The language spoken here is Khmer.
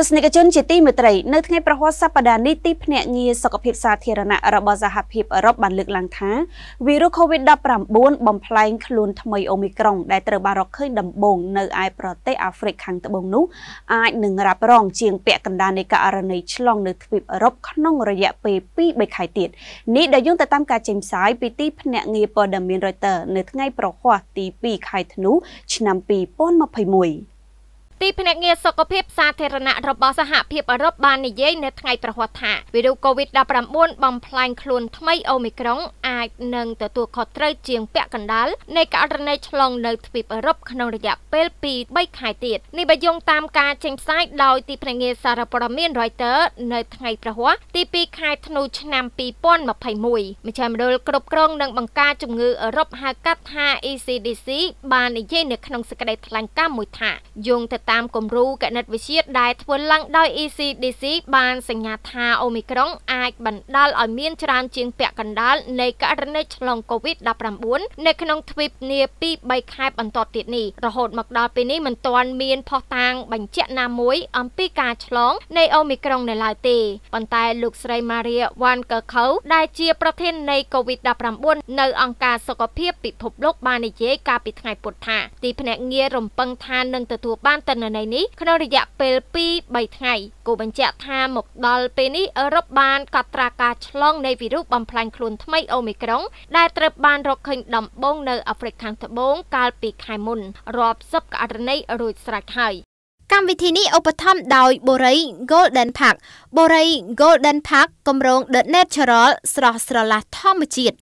ស្សនិកជនជាទីមេត្រីនៅថ្ងៃប្រហ័សសប្តាហ៍នេះទីភ្នាក់ងារសុខភាពសាធារណៈរបស់សហភាពអឺរ៉ុបបានលើកឡើងថាវីរុស COVID-19 បំផ្លែងខ្លួនថ្មីអូមីក្រុងដែលត្រូវបានរកឃើញដំបូងនៅឯប្រទេសអាហ្វ្រិកខាងត្បូងនោះអាចនឹងរ៉ាប់រងជាងពាក់កណ្ដាលនៃករណីឆ្លងនៅទ្វីបអឺរ៉ុបក្នុងរយៈពេល2-3ខែទៀតនេះដែលយោងទៅតាមការចេញផ្សាយពីទីភ្នាក់ងារព័ត៌មាន Reuters នៅថ្ងៃប្រហ័សទី2ខែធ្នូឆ្នាំ2021ទីភ្នាក់ងារសុខភាពសាធារណៈរបស់សហភាពអឺរ៉ុបបាននិយាយនៅថ្ងៃប្រហ័សថាវីរុស COVID-19 បំផ្លាញខ្លួនថ្មីអូមីក្រុងអាចនឹងទទួលខុសត្រូវជាងពាក់កណ្ដាលនៃករណីឆ្លងនៅទ្វីបអឺរ៉ុបក្នុងរយៈពេល2-3ខែទៀតនេះបើយោងតាមការចេញផ្សាយដោយទីភ្នាក់ងារសារព័ត៌មាន Reuters នៅថ្ងៃប្រហ័សទី2ខែធ្នូឆ្នាំ2021មជ្ឈមណ្ឌលគ្រប់គ្រងនិងបង្ការជំងឺអឺរ៉ុបហៅកាត់ថា ECDC បាននិយាយនៅក្នុងសេចក្តីថ្លែងការណ៍មួយថាយោងទៅតាមគំរូគណិតវិទ្យាដែលធ្វើឡើងដោយ ECDC បាន សញ្ញាថាអូមីក្រុងអាច បណ្ដាលឲ្យមានច្រើនជាង ពាក់កណ្ដាលនៃករណីឆ្លង COVID-19 នៅក្នុងទ្វីបនាពី3ខែបន្តទៀតនេះរហូត មកដល់ពេលនេះមិនទាន់មានភស្តុតាងបញ្ជាក់ណាមួយអំពីការឆ្លងនៃអូមីក្រុងនៅឡើយទេប៉ុន្តែលោកស្រី Maria Van Kerkhove ដែលជាប្រធាននៃ COVID-19 នៅអង្គការសុខភាពពិភពលោកបាននិយាយកាលពីថ្ងៃពុធថាទីភ្នាក់ងាររំពឹងថានឹងទទួលបានតិនន័យនេះក្នុងរយៈពេល2-3ថ្ងៃគូបញ្ជាក់ថាមកដល់ពេលនេះអឺរ៉ុបបានកត់ត្រាការឆ្លងនៃវីរុសបំផ្លាញខ្លួនថ្មីអូមីក្រុងដែលត្រូវបានរកឃើញដំបូងនៅអាហ្វ្រិកខាងត្បូងកាលពីខែមុនរាប់សិបករណីរួចស្រេចហើយកម្មវិធីនេះឧបត្ថម្ភដោយបូរី Golden Park បូរី Golden Park គម្រោង The Natural ស្រស់ស្រឡះធម្មជាតិ